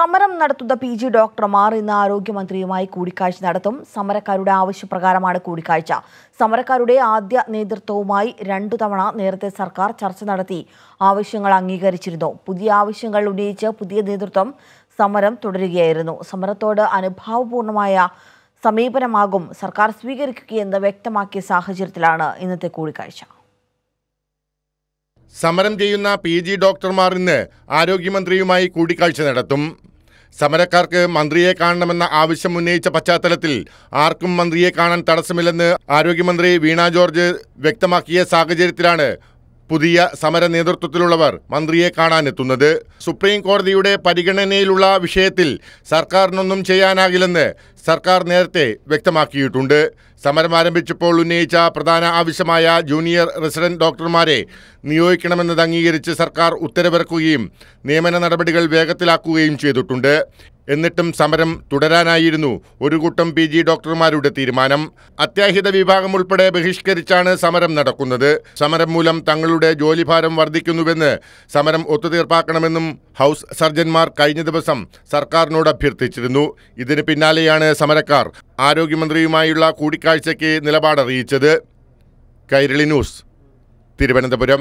സമരം നടത്തുന്ന P G ഡോക്ടർമാർ ഇന്ന് ആരോഗ്യമന്ത്രിയുമായി കൂടിക്കാഴ്ച നടത്തും സമരക്കാരുടെ ആവശ്യപ്രകാരമാണ് കൂടിക്കാഴ്ച സമരക്കാരുടെ ആദ്യ നേതൃത്വവുമായി രണ്ടു തവണ നേരത്തെ സർക്കാർ ചർച്ച നടത്തി ആവശ്യങ്ങൾ അംഗീകരിച്ചിരുന്നു പുതിയ ആവശ്യങ്ങൾ ഉന്നയിച്ച് പുതിയ നേതൃത്വം സമരം തുടരുകയായിരുന്നു സമരത്തോട് അനുഭാവപൂർണമായ സമീപനമാകും സർക്കാർ സ്വീകരിക്കുകയെന്ന് വ്യക്തമാക്കിയ സാഹചര്യത്തിലാണ് ഇന്നത്തെ കൂടിക്കാഴ്ച സമരം ചെയ്യുന്ന പി ജി ഡോക്ടർമാർ ഇന്ന് ആരോഗ്യമന്ത്രിയുമായി കൂടിക്കാഴ്ച നടത്തും സമരക്കാർക്ക് മന്ത്രിയെ കാണണമെന്ന ആവശ്യം ഉന്നയിച്ച പശ്ചാത്തലത്തിൽ ആർക്കും മന്ത്രിയെ കാണാൻ തടസ്സമില്ലെന്ന് ആരോഗ്യമന്ത്രി വീണ ജോർജ് വ്യക്തമാക്കിയ സാഹചര്യത്തിലാണ് പുതിയ സമര നേതൃത്വത്തിലുള്ളവർ മന്ത്രിയെ കാണാനെത്തുന്നത് സുപ്രീം കോടതിയുടെ പരിഗണനയിലുള്ള വിഷയത്തിൽ സർക്കാരിനൊന്നും ചെയ്യാനാകില്ലെന്ന് സർക്കാർ നേരത്തെ വ്യക്തമാക്കിയിട്ടുണ്ട് സമരം ആരംഭിച്ചപ്പോൾ ഉന്നയിച്ച പ്രധാന ആവശ്യമായ ജൂനിയർ റെസിഡന്റ് ഡോക്ടർമാരെ നിയോഗിക്കണമെന്നത് അംഗീകരിച്ച് സർക്കാർ ഉത്തരവിറക്കുകയും നിയമന നടപടികൾ വേഗത്തിലാക്കുകയും ചെയ്തിട്ടുണ്ട് എന്നിട്ടും സമരം തുടരാനായിരുന്നു ഒരു കൂട്ടം പി ജി ഡോക്ടർമാരുടെ തീരുമാനം അത്യാഹിത വിഭാഗം ഉൾപ്പെടെ ബഹിഷ്കരിച്ചാണ് സമരം നടക്കുന്നത് സമരം മൂലം തങ്ങളുടെ ജോലിഭാരം വർദ്ധിക്കുന്നുവെന്ന് സമരം ഒത്തുതീർപ്പാക്കണമെന്നും ഹൗസ് സർജന്മാർ കഴിഞ്ഞ ദിവസം സർക്കാരിനോട് അഭ്യർത്ഥിച്ചിരുന്നു ഇതിന് പിന്നാലെയാണ് സമരക്കാർ ആരോഗ്യമന്ത്രിയുമായുള്ള കൂടിക്കാഴ്ചയ്ക്ക് നിലപാടറിയിച്ചത് കൈരളി ന്യൂസ് തിരുവനന്തപുരം